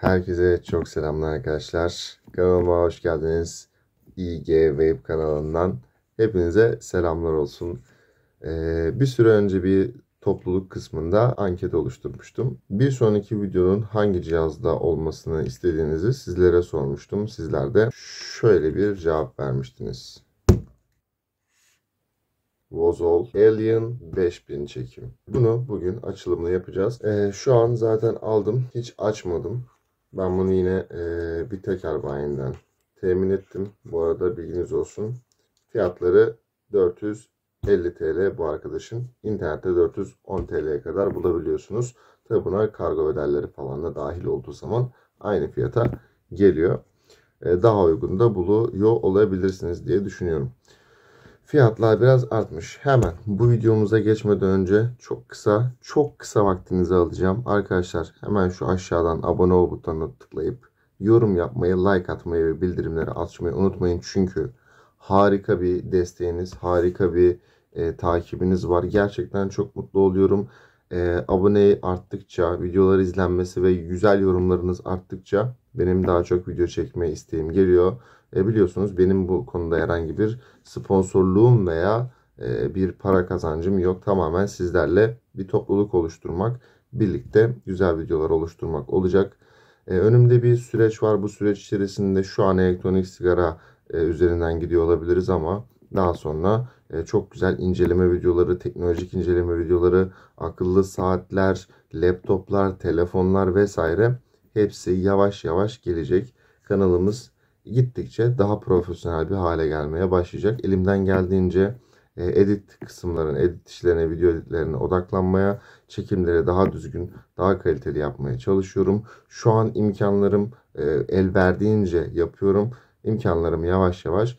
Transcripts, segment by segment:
Herkese çok selamlar arkadaşlar. Kanalıma hoş geldiniz. IG Wave kanalından hepinize selamlar olsun. Ee, bir süre önce bir topluluk kısmında anket oluşturmuştum. Bir sonraki videonun hangi cihazda olmasını istediğinizi sizlere sormuştum. Sizler de şöyle bir cevap vermiştiniz. Vozol Alien 5000 çekim. Bunu bugün açılımını yapacağız. Ee, şu an zaten aldım. Hiç açmadım. Ben bunu yine e, bir tekel bayinden temin ettim. Bu arada bilginiz olsun. Fiyatları 450 TL bu arkadaşın. İnternette 410 TL'ye kadar bulabiliyorsunuz. Tabi buna kargo bedelleri falan da dahil olduğu zaman aynı fiyata geliyor. E, daha uygun da buluyor olabilirsiniz diye düşünüyorum. Fiyatlar biraz artmış. Hemen bu videomuza geçmeden önce çok kısa, çok kısa vaktinizi alacağım. Arkadaşlar hemen şu aşağıdan abone ol butonuna tıklayıp yorum yapmayı, like atmayı ve bildirimleri açmayı unutmayın. Çünkü harika bir desteğiniz, harika bir e, takibiniz var. Gerçekten çok mutlu oluyorum e, ee, abone arttıkça, videolar izlenmesi ve güzel yorumlarınız arttıkça benim daha çok video çekme isteğim geliyor. E, biliyorsunuz benim bu konuda herhangi bir sponsorluğum veya e, bir para kazancım yok. Tamamen sizlerle bir topluluk oluşturmak, birlikte güzel videolar oluşturmak olacak. E, önümde bir süreç var. Bu süreç içerisinde şu an elektronik sigara e, üzerinden gidiyor olabiliriz ama daha sonra e, çok güzel inceleme videoları, teknolojik inceleme videoları, akıllı saatler, laptoplar, telefonlar vesaire hepsi yavaş yavaş gelecek. Kanalımız gittikçe daha profesyonel bir hale gelmeye başlayacak. Elimden geldiğince e, edit kısımların, edit işlerine, video editlerine odaklanmaya, çekimleri daha düzgün, daha kaliteli yapmaya çalışıyorum. Şu an imkanlarım e, el verdiğince yapıyorum. İmkanlarımı yavaş yavaş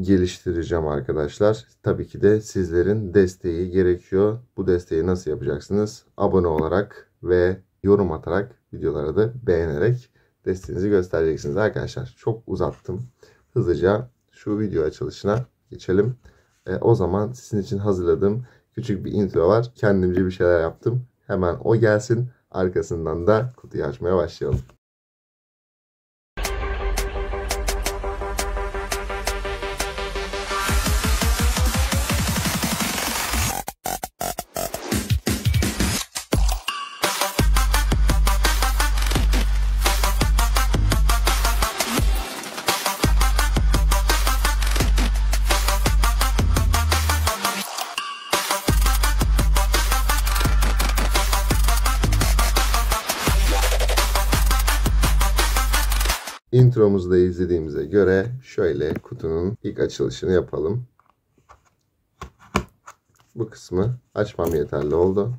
geliştireceğim arkadaşlar. Tabii ki de sizlerin desteği gerekiyor. Bu desteği nasıl yapacaksınız? Abone olarak ve yorum atarak videoları da beğenerek desteğinizi göstereceksiniz arkadaşlar. Çok uzattım. Hızlıca şu video açılışına geçelim. E, o zaman sizin için hazırladığım küçük bir intro var. Kendimce bir şeyler yaptım. Hemen o gelsin. Arkasından da kutuyu açmaya başlayalım. intromuzu izlediğimize göre şöyle kutunun ilk açılışını yapalım. Bu kısmı açmam yeterli oldu.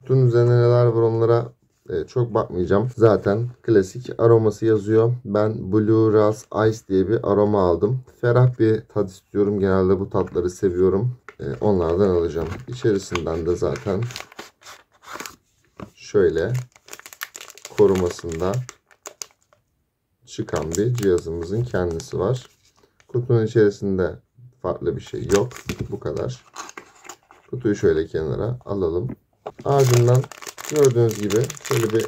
Kutunun üzerine neler var onlara e, çok bakmayacağım. Zaten klasik aroması yazıyor. Ben Blue Ras Ice diye bir aroma aldım. Ferah bir tat istiyorum. Genelde bu tatları seviyorum. E, onlardan alacağım. İçerisinden de zaten şöyle korumasında çıkan bir cihazımızın kendisi var. Kutunun içerisinde farklı bir şey yok. Bu kadar. Kutuyu şöyle kenara alalım. Ardından gördüğünüz gibi şöyle bir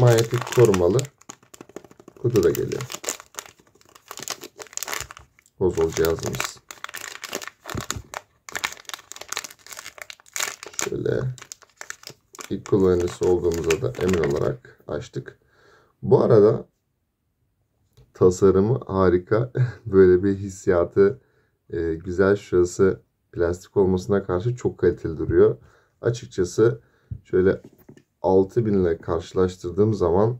manyetik korumalı kutu da geliyor. Bozol cihazımız. Şöyle ilk kullanıcısı olduğumuza da emin olarak açtık. Bu arada tasarımı harika. Böyle bir hissiyatı e, güzel şurası plastik olmasına karşı çok kaliteli duruyor. Açıkçası şöyle 6000 ile karşılaştırdığım zaman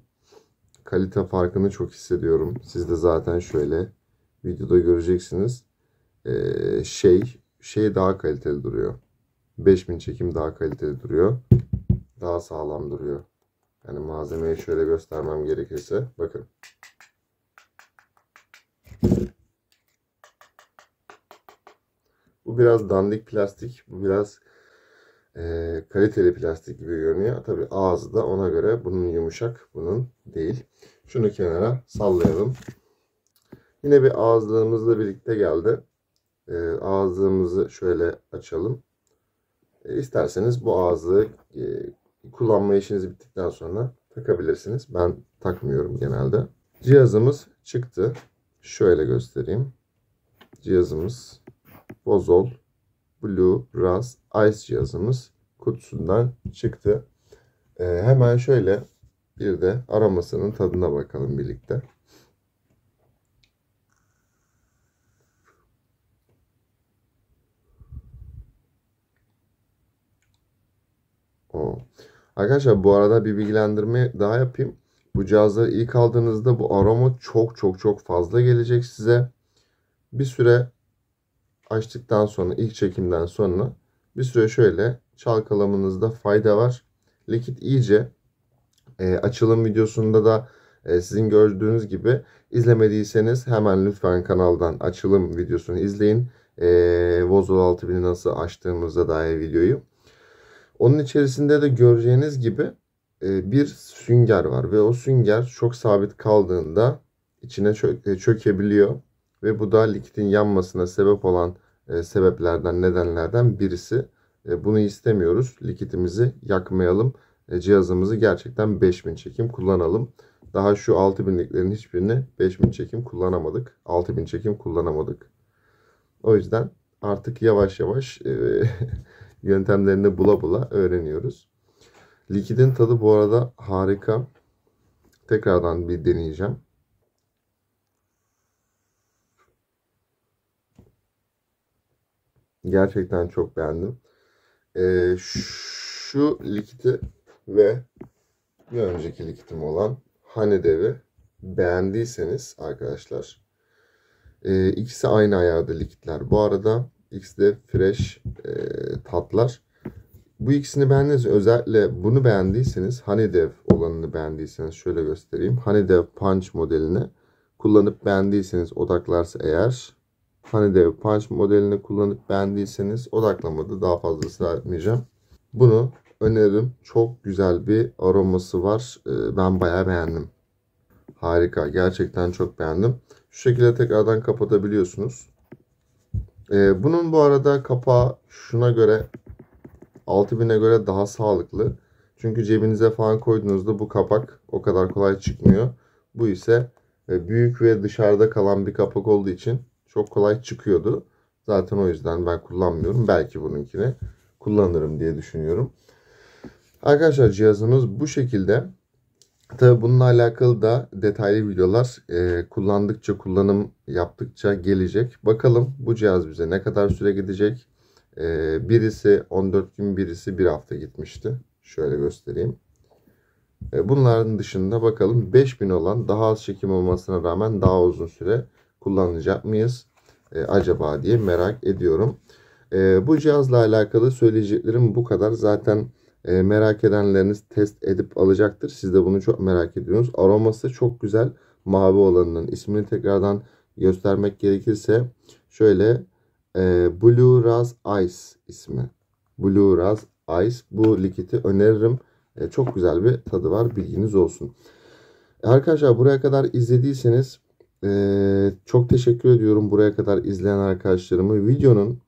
kalite farkını çok hissediyorum. Siz de zaten şöyle videoda göreceksiniz. Ee, şey şey daha kaliteli duruyor. 5000 çekim daha kaliteli duruyor. Daha sağlam duruyor. Yani malzemeyi şöyle göstermem gerekirse bakın. Bu biraz dandik plastik. Bu biraz e, kaliteli plastik gibi görünüyor. Tabi ağzı da ona göre bunun yumuşak, bunun değil. Şunu kenara sallayalım. Yine bir ağızlığımızla birlikte geldi. E, ağızlığımızı şöyle açalım. E, isterseniz bu ağızlığı e, kullanma işiniz bittikten sonra takabilirsiniz. Ben takmıyorum genelde. Cihazımız çıktı. Şöyle göstereyim. Cihazımız Bozol Blue Raz Ice cihazımız kutusundan çıktı. Ee, hemen şöyle bir de aramasının tadına bakalım birlikte. Arkadaşlar bu arada bir bilgilendirme daha yapayım. Bu cihazları ilk aldığınızda bu aroma çok çok çok fazla gelecek size. Bir süre açtıktan sonra ilk çekimden sonra bir süre şöyle çalkalamanızda fayda var. Likit iyice e, açılım videosunda da e, sizin gördüğünüz gibi izlemediyseniz hemen lütfen kanaldan açılım videosunu izleyin. E, Vozol 6000'i nasıl açtığımıza dair videoyu. Onun içerisinde de göreceğiniz gibi e, bir sünger var ve o sünger çok sabit kaldığında içine çö e, çökebiliyor ve bu da likitin yanmasına sebep olan e, sebeplerden nedenlerden birisi. Bunu istemiyoruz. Likitimizi yakmayalım. Cihazımızı gerçekten 5000 çekim kullanalım. Daha şu 6000'liklerin hiçbirini 5000 çekim kullanamadık. 6000 çekim kullanamadık. O yüzden artık yavaş yavaş yöntemlerini bula bula öğreniyoruz. Likidin tadı bu arada harika. Tekrardan bir deneyeceğim. Gerçekten çok beğendim. Ee, şu likiti ve bir önceki likitim olan Hanedevi beğendiyseniz arkadaşlar e, ikisi aynı ayarda likitler. Bu arada X de fresh e, tatlar. Bu ikisini beğendiniz. Özellikle bunu beğendiyseniz Honeydev olanını beğendiyseniz şöyle göstereyim. Honeydev Punch modelini kullanıp beğendiyseniz odaklarsa eğer Honeydev Punch modelini kullanıp beğendiyseniz odaklamada daha fazla ısrar etmeyeceğim. Bunu öneririm. Çok güzel bir aroması var. E, ben bayağı beğendim. Harika. Gerçekten çok beğendim. Şu şekilde tekrardan kapatabiliyorsunuz. Ee, bunun bu arada kapağı şuna göre 6000'e göre daha sağlıklı. Çünkü cebinize falan koyduğunuzda bu kapak o kadar kolay çıkmıyor. Bu ise e, büyük ve dışarıda kalan bir kapak olduğu için çok kolay çıkıyordu. Zaten o yüzden ben kullanmıyorum. Belki bununkini kullanırım diye düşünüyorum. Arkadaşlar cihazımız bu şekilde. Tabii bununla alakalı da detaylı videolar e, kullandıkça, kullanım yaptıkça gelecek. Bakalım bu cihaz bize ne kadar süre gidecek. E, birisi 14 gün, birisi 1 hafta gitmişti. Şöyle göstereyim. E, bunların dışında bakalım 5000 olan daha az çekim olmasına rağmen daha uzun süre kullanacak mıyız? E, acaba diye merak ediyorum. E, bu cihazla alakalı söyleyeceklerim bu kadar. Zaten e, merak edenleriniz test edip alacaktır. Siz de bunu çok merak ediyorsunuz. Aroması çok güzel mavi olanının. ismini tekrardan göstermek gerekirse şöyle e, Blue Raz Ice ismi. Blue Raz Ice. Bu likiti öneririm. E, çok güzel bir tadı var. Bilginiz olsun. E, arkadaşlar buraya kadar izlediyseniz ee, çok teşekkür ediyorum buraya kadar izleyen arkadaşlarımı. Videonun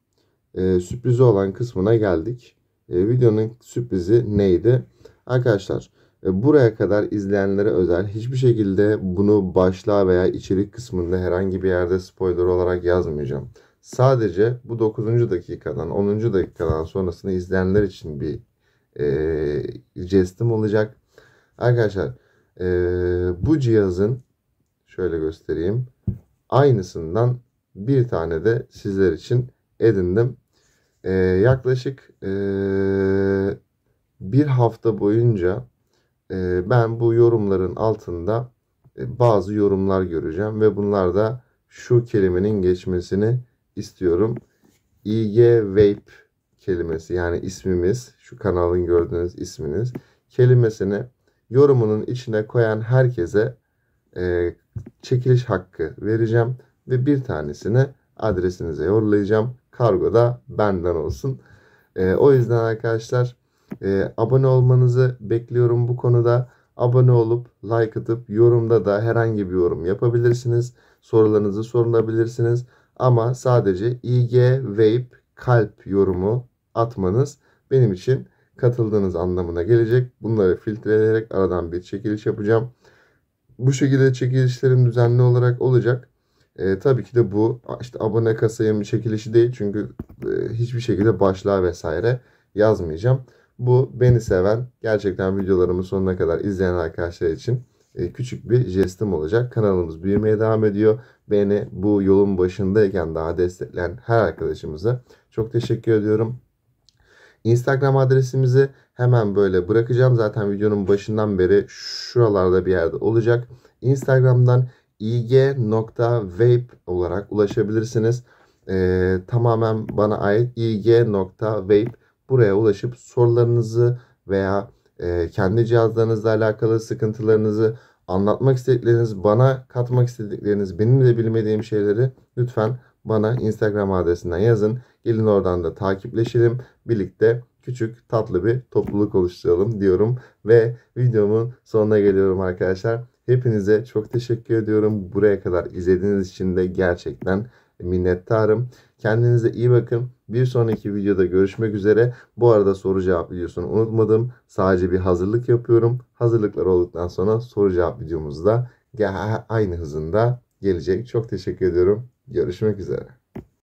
e, sürprizi olan kısmına geldik. E, videonun sürprizi neydi? Arkadaşlar e, buraya kadar izleyenlere özel hiçbir şekilde bunu başlığa veya içerik kısmında herhangi bir yerde spoiler olarak yazmayacağım. Sadece bu 9. dakikadan 10. dakikadan sonrasını izleyenler için bir e, jestim olacak. Arkadaşlar e, bu cihazın şöyle göstereyim aynısından bir tane de sizler için edindim e, yaklaşık e, bir hafta boyunca e, ben bu yorumların altında e, bazı yorumlar göreceğim ve bunlar da şu kelimenin geçmesini istiyorum. IG Vape kelimesi yani ismimiz şu kanalın gördüğünüz isminiz kelimesini yorumunun içine koyan herkese e, çekiliş hakkı vereceğim ve bir tanesini adresinize yollayacağım. Kargo da benden olsun. E, o yüzden arkadaşlar e, abone olmanızı bekliyorum bu konuda. Abone olup like atıp yorumda da herhangi bir yorum yapabilirsiniz. Sorularınızı sorulabilirsiniz. Ama sadece IG Vape kalp yorumu atmanız benim için katıldığınız anlamına gelecek. Bunları filtreleyerek aradan bir çekiliş yapacağım. Bu şekilde çekilişlerim düzenli olarak olacak. E, tabii ki de bu işte abone kasayım çekilişi değil çünkü e, hiçbir şekilde başlığa vesaire yazmayacağım. Bu beni seven, gerçekten videolarımı sonuna kadar izleyen arkadaşlar için e, küçük bir jestim olacak. Kanalımız büyümeye devam ediyor. Beni bu yolun başındayken daha destekleyen her arkadaşımıza çok teşekkür ediyorum. Instagram adresimizi hemen böyle bırakacağım. Zaten videonun başından beri şuralarda bir yerde olacak. Instagram'dan ig.vape olarak ulaşabilirsiniz. Ee, tamamen bana ait ig.vape buraya ulaşıp sorularınızı veya e, kendi cihazlarınızla alakalı sıkıntılarınızı anlatmak istedikleriniz, bana katmak istedikleriniz, benim de bilmediğim şeyleri lütfen bana Instagram adresinden yazın. Gelin oradan da takipleşelim. Birlikte küçük tatlı bir topluluk oluşturalım diyorum ve videomun sonuna geliyorum arkadaşlar. Hepinize çok teşekkür ediyorum. Buraya kadar izlediğiniz için de gerçekten minnettarım. Kendinize iyi bakın. Bir sonraki videoda görüşmek üzere. Bu arada soru cevap videosunu unutmadım. Sadece bir hazırlık yapıyorum. Hazırlıklar olduktan sonra soru cevap videomuz da aynı hızında gelecek. Çok teşekkür ediyorum. Görüşmek üzere.